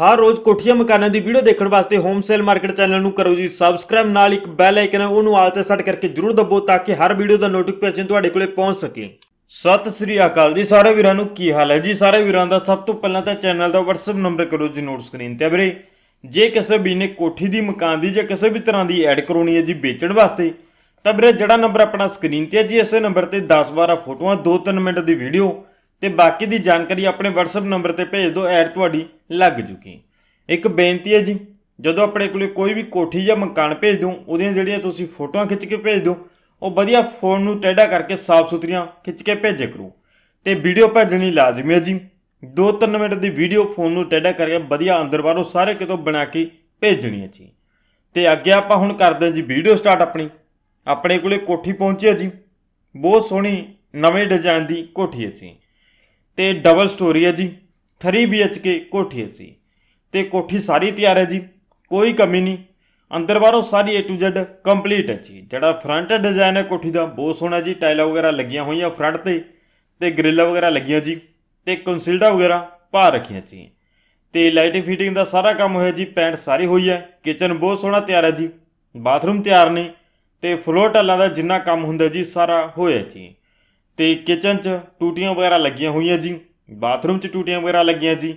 ਹਰ ਰੋਜ਼ ਕੋਠੀਆਂ ਮਕਾਨਾਂ ਦੀ ਵੀਡੀਓ ਦੇਖਣ ਵਾਸਤੇ ਹੋਮ ਸੇਲ ਮਾਰਕੀਟ ਚੈਨਲ ਨੂੰ ਕਰੋ ਜੀ ਸਬਸਕ੍ਰਾਈਬ ਨਾਲ ਇੱਕ ਬੈਲ ਆਈਕਨ ਹੈ ਉਹਨੂੰ ਆਲ ਤੇ ਸੈੱਟ ਕਰਕੇ ਜਰੂਰ ਦਬੋ ਤਾਂ ਕਿ ਹਰ ਵੀਡੀਓ ਦਾ ਨੋਟੀਫਿਕੇਸ਼ਨ ਤੁਹਾਡੇ ਕੋਲੇ ਪਹੁੰਚ ਸਕੇ ਸਤਿ ਸ੍ਰੀ ਅਕਾਲ ਜੀ ਸਾਰੇ ਵੀਰਾਂ ਨੂੰ ਕੀ ਹਾਲ ਹੈ ਜੀ ਸਾਰੇ ਵੀਰਾਂ ਦਾ ਸਭ ਤੋਂ ਪਹਿਲਾਂ ਤਾਂ ਚੈਨਲ ਦਾ WhatsApp ਨੰਬਰ ਕਰੋ ਜੀ ਨੋਟ ਸਕਰੀਨ ਤੇ ਵੀਰੇ ਜੇ ਕਿਸੇ ਵੀ ਨੇ ਕੋਠੀ ਦੀ ਮਕਾਨ ਦੀ ਜਾਂ ਕਿਸੇ ਵੀ ਤਰ੍ਹਾਂ ਦੀ ਐਡ ਕਰਾਉਣੀ ਹੈ ਜੀ ਵੇਚਣ ਵਾਸਤੇ ਤਾਂ ਵੀਰੇ ਜਿਹੜਾ ਨੰਬਰ ਆਪਣਾ ਸਕਰੀਨ ਤੇ ਹੈ ਜੀ ਇਸੇ ਨੰਬਰ ਤੇ 10-12 ਫੋਟੋਆਂ 2-3 ਮਿੰਟ ਦੀ ਵੀਡੀਓ ਤੇ ਬਾਕੀ ਦੀ ਜਾਣਕਾਰੀ ਆਪਣੇ WhatsApp ਨੰਬਰ ਤੇ ਭੇਜ ਦਿਓ ਐਡ ਤੁਹਾਡੀ ਲੱਗ ਚੁੱਕੀ ਇੱਕ ਬੇਨਤੀ ਹੈ ਜੀ ਜਦੋਂ ਆਪਣੇ ਕੋਲੇ ਕੋਈ ਵੀ ਕੋਠੀ ਜਾਂ ਮਕਾਨ ਭੇਜ ਦੂੰ ਉਹਦੀਆਂ ਜਿਹੜੀਆਂ ਤੁਸੀਂ ਫੋਟੋਆਂ ਖਿੱਚ ਕੇ ਭੇਜ ਦਿਓ ਉਹ ਵਧੀਆ ਫੋਨ ਨੂੰ ਟੇਢਾ ਕਰਕੇ ਸਾਫ਼ ਸੁਥਰੀਆਂ ਖਿੱਚ ਕੇ ਭੇਜਿਆ ਕਰੋ ਤੇ ਵੀਡੀਓ ਭੇਜਣੀ ਲਾਜ਼ਮੀ ਹੈ ਜੀ 2-3 ਮਿੰਟ ਦੀ ਵੀਡੀਓ ਫੋਨ ਨੂੰ ਟੇਢਾ ਕਰਕੇ ਵਧੀਆ ਅੰਦਰ ਬਾਹਰੋਂ ਸਾਰੇ ਕਿਤੋਂ ਬਣਾ ਕੇ ਭੇਜਣੀ ਹੈ ਜੀ ਤੇ ਅੱਗੇ ਆਪਾਂ ਹੁਣ ਕਰਦੇ ਹਾਂ ਜੀ ਵੀਡੀਓ ਸਟਾਰਟ ਆਪਣੀ ਆਪਣੇ ਕੋਲੇ ਕੋਠੀ ਪਹੁੰਚੀ ਹੈ ਜੀ ਬਹੁਤ ਸੋਹਣੀ ਨਵੇਂ ਡਿਜ਼ਾਈਨ ਦੀ ਕੋਠੀ ਹੈ ਜੀ ਤੇ ਡਬਲ ਸਟੋਰੀ ਹੈ ਜੀ 3 BHK ਕੋਠੀ ਹੈ ਜੀ ਤੇ ਕੋਠੀ ਸਾਰੀ ਤਿਆਰ ਹੈ ਜੀ ਕੋਈ ਕਮੀ ਨਹੀਂ ਅੰਦਰ ਬਾਹਰੋਂ ਸਾਰੀ A to Z ਕੰਪਲੀਟ ਹੈ ਜੀ ਜਿਹੜਾ ਫਰੰਟ ਡਿਜ਼ਾਈਨ ਹੈ ਕੋਠੀ ਦਾ ਬਹੁਤ ਸੋਹਣਾ ਜੀ ਟਾਈਲਾਂ ਵਗੈਰਾ ਲੱਗੀਆਂ ਹੋਈਆਂ ਫਰੰਟ ਤੇ ਤੇ ਗ੍ਰਿਲਾਂ ਵਗੈਰਾ ਲੱਗੀਆਂ ਜੀ ਤੇ ਕੰਸੀਲਡਾ ਵਗੈਰਾ ਪਾ ਰੱਖੀਆਂ ਜੀ ਤੇ ਲਾਈਟਿੰਗ ਫਿਟਿੰਗ ਦਾ ਸਾਰਾ ਕੰਮ ਹੋਇਆ ਜੀ ਪੈਂਟ ਸਾਰੀ ਹੋਈ ਹੈ ਕਿਚਨ ਬਹੁਤ ਸੋਹਣਾ ਤਿਆਰ ਹੈ ਜੀ ਬਾਥਰੂਮ ਤਿਆਰ ਨੇ ਤੇ ਫਲੋਰ ਟਾਲਾਂ ਦਾ ਜਿੰਨਾ ਕੰਮ ਹੁੰਦਾ ਜੀ ਸਾਰਾ ਹੋਇਆ ਜੀ ਤੇ ਕਿਚਨ 'ਚ ਟੂਟੀਆਂ ਵਗੈਰਾ ਲੱਗੀਆਂ ਹੋਈਆਂ ਜੀ ਬਾਥਰੂਮ 'ਚ ਟੂਟੀਆਂ ਵਗੈਰਾ ਲੱਗੀਆਂ ਜੀ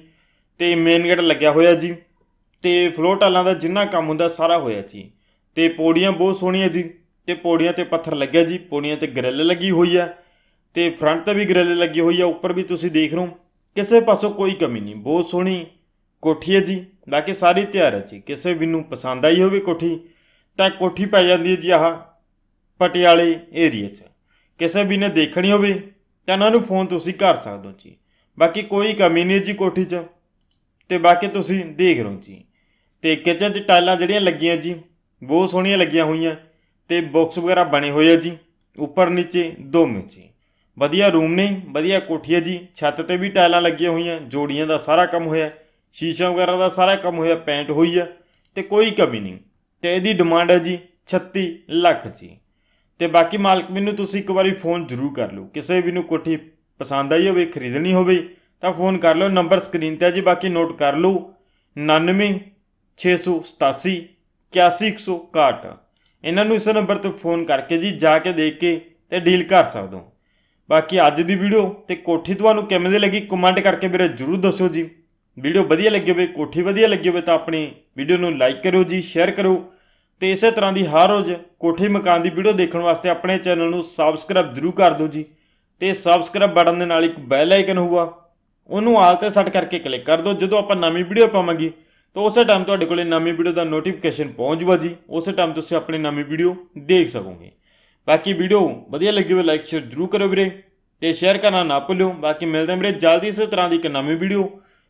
ਤੇ ਮੇਨ ਗੇਟ ਲੱਗਿਆ ਹੋਇਆ ਜੀ ਤੇ ਫਲੋਰ ਟਾਲਾਂ ਦਾ ਜਿੰਨਾ ਕੰਮ ਹੁੰਦਾ ਸਾਰਾ ਹੋਇਆ ਜੀ ਤੇ ਪੌੜੀਆਂ ਬਹੁਤ ਸੋਹਣੀਆਂ ਜੀ ਤੇ ਪੌੜੀਆਂ ਤੇ ਪੱਥਰ ਲੱਗਿਆ ਜੀ ਪੌੜੀਆਂ ਤੇ ਗ੍ਰਿਲ ਲੱਗੀ ਹੋਈ ਆ ਤੇ ਫਰੰਟ ਤੇ ਵੀ ਗ੍ਰਿਲ ਲੱਗੀ ਹੋਈ ਆ ਉੱਪਰ ਵੀ ਤੁਸੀਂ ਦੇਖ ਰਹੋ ਕਿਸੇ ਪਾਸੋਂ ਕੋਈ ਕਮੀ ਨਹੀਂ ਬਹੁਤ ਸੋਹਣੀ ਕੋਠੀ ਹੈ ਜੀ ਬਾਕੀ ਸਾਰੀ ਤਿਆਰ ਹੈ ਜੀ ਕਿਸੇ ਵੀ ਨੂੰ ਪਸੰਦ ਆਈ ਹੋਵੇ ਕੋਠੀ ਤਾਂ ਕੋਠੀ ਪੈ ਜਾਂਦੀ ਹੈ ਜੀ ਆਹ ਪਟਿਆਲੇ ਏਰੀਆ 'ਚ ਕਿਸੇ ਵੀ ਨੇ ਦੇਖਣੀ ਹੋਵੇ ਤਾਂ ਉਹਨਾਂ ਨੂੰ ਫੋਨ ਤੁਸੀਂ ਕਰ ਸਕਦੇ ਹੋ ਜੀ ਬਾਕੀ ਕੋਈ ਕਮੀ ਨਹੀਂ ਜੀ ਕੋਠੀ 'ਚ ਤੇ ਬਾਕੀ ਤੁਸੀਂ ਦੇਖ ਰਹੋ ਜੀ ਤੇ ਕਿਚਨ 'ਚ ਟਾਈਲਾਂ ਜਿਹੜੀਆਂ ਲੱਗੀਆਂ ਜੀ ਬਹੁਤ ਸੋਹਣੀਆਂ ਲੱਗੀਆਂ ਹੋਈਆਂ ਤੇ ਬਾਕਸ ਵਗੈਰਾ ਬਣੇ ਹੋਏ ਆ ਜੀ ਉੱਪਰ ਨੀਚੇ ਦੋਵੇਂ ਜੀ ਵਧੀਆ ਰੂਮ ਨੇ ਵਧੀਆ ਕੋਠੀ ਹੈ ਜੀ ਛੱਤ ਤੇ ਵੀ ਟਾਈਲਾਂ ਲੱਗੀਆਂ ਹੋਈਆਂ ਜੋੜੀਆਂ ਦਾ ਸਾਰਾ ਕੰਮ ਹੋਇਆ ਸ਼ੀਸ਼ਾ ਵਗੈਰਾ ਦਾ ਸਾਰਾ ਕੰਮ ਹੋਇਆ ਪੈਂਟ ਹੋਈ ਆ ਤੇ ਕੋਈ ਕਮੀ ਨਹੀਂ ਤੇ ਇਹਦੀ ਡਿਮਾਂਡ ਹੈ ਜੀ 36 ਲੱਖ ਜੀ ਤੇ ਬਾਕੀ ਮਾਲਕ ਮੈਨੂੰ ਤੁਸੀਂ ਇੱਕ ਵਾਰੀ ਫੋਨ ਜ਼ਰੂਰ ਕਰ ਲਓ ਕਿਸੇ ਵੀ ਨੂੰ ਕੋਠੀ ਪਸੰਦ ਆਈ ਹੋਵੇ ਖਰੀਦਣੀ ਹੋਵੇ ਤਾਂ ਫੋਨ ਕਰ ਲਓ ਨੰਬਰ ਸਕਰੀਨ ਤੇ ਆ ਜੀ ਬਾਕੀ ਨੋਟ ਕਰ ਲਓ 99 687 8161 ਇਹਨਾਂ ਨੂੰ ਇਸ ਨੰਬਰ ਤੇ ਫੋਨ ਕਰਕੇ ਜੀ ਜਾ ਕੇ ਦੇਖ ਕੇ ਤੇ ਡੀਲ ਕਰ ਸਕਦੇ ਹੋ ਬਾਕੀ ਅੱਜ ਦੀ ਵੀਡੀਓ ਤੇ ਕੋਠੀ ਤੁਹਾਨੂੰ ਕਿਵੇਂ ਦੀ ਲੱਗੀ ਕਮੈਂਟ ਕਰਕੇ ਮੇਰੇ ਜਰੂਰ ਦੱਸੋ ਜੀ ਵੀਡੀਓ ਵਧੀਆ ਲੱਗੀ ਹੋਵੇ ਕੋਠੀ ਵਧੀਆ ਲੱਗੀ ਹੋਵੇ ਤਾਂ ਆਪਣੀ ਵੀਡੀਓ ਨੂੰ ਲਾਈਕ ਕਰੋ ਜੀ ਸ਼ੇਅਰ ਕਰੋ ਤੇ ਇਸੇ ਤਰ੍ਹਾਂ ਦੀ ਹਰ ਰੋਜ਼ ਕੋਠੀ ਮਕਾਨ ਦੀ ਵੀਡੀਓ ਦੇਖਣ ਵਾਸਤੇ ਆਪਣੇ ਚੈਨਲ ਨੂੰ ਸਬਸਕ੍ਰਾਈਬ ਜ਼ਰੂਰ ਕਰ ਦਿਓ ਜੀ ਤੇ ਸਬਸਕ੍ਰਾਈਬ ਬਟਨ ਦੇ ਨਾਲ ਇੱਕ ਬੈਲ ਆਈਕਨ ਹੋਊਗਾ ਉਹਨੂੰ ਆਲ ਤੇ ਸੈੱਟ ਕਰਕੇ ਕਲਿੱਕ ਕਰ ਦਿਓ ਜਦੋਂ ਆਪਾਂ ਨਵੀਂ ਵੀਡੀਓ ਪਾਵਾਂਗੇ ਤਾਂ ਉਸੇ ਟਾਈਮ ਤੁਹਾਡੇ ਕੋਲੇ ਨਵੀਂ ਵੀਡੀਓ ਦਾ ਨੋਟੀਫਿਕੇਸ਼ਨ ਪਹੁੰਚ ਜਾਊਗਾ ਜੀ ਉਸੇ ਟਾਈਮ ਤੁਸੀਂ ਆਪਣੀ ਨਵੀਂ ਵੀਡੀਓ ਦੇਖ ਸਕੋਗੇ ਬਾਕੀ ਵੀਡੀਓ ਵਧੀਆ ਲੱਗੀ ਹੋਵੇ ਲਾਈਕ ਸ਼ੇਅਰ ਜਰੂਰ ਕਰੋ ਵੀਰੇ ਤੇ ਸ਼ੇਅਰ ਕਰਨਾ ਨਾ ਭੁੱਲਿਓ ਬਾਕੀ ਮਿਲਦੇ ਹਾਂ ਵੀਰੇ ਜਲਦੀ ਇਸੇ ਤਰ੍ਹਾਂ ਦੀ ਇੱਕ ਨਵੀਂ ਵੀਡੀਓ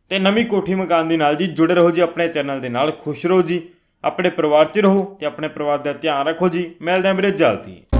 ਤੇ ਨਵੀਂ ਕੋਠੀ ਮਕਾਨ ਦੇ ਨਾਲ ਜੀ ਜੁੜੇ ਰਹੋ ਜੀ ਆਪਣੇ ਚੈਨਲ ਦੇ ਨਾਲ ਖੁਸ਼ ਰਹੋ ਜੀ ਆਪਣੇ ਪਰਿਵਾਰ 'ਚ ਰਹੋ ਤੇ ਆਪਣੇ ਪਰਿਵਾਰ ਦਾ ਧਿਆਨ ਰੱਖੋ ਜੀ ਮਿਲਦੇ ਹਾਂ ਵੀਰੇ ਜਲਦੀ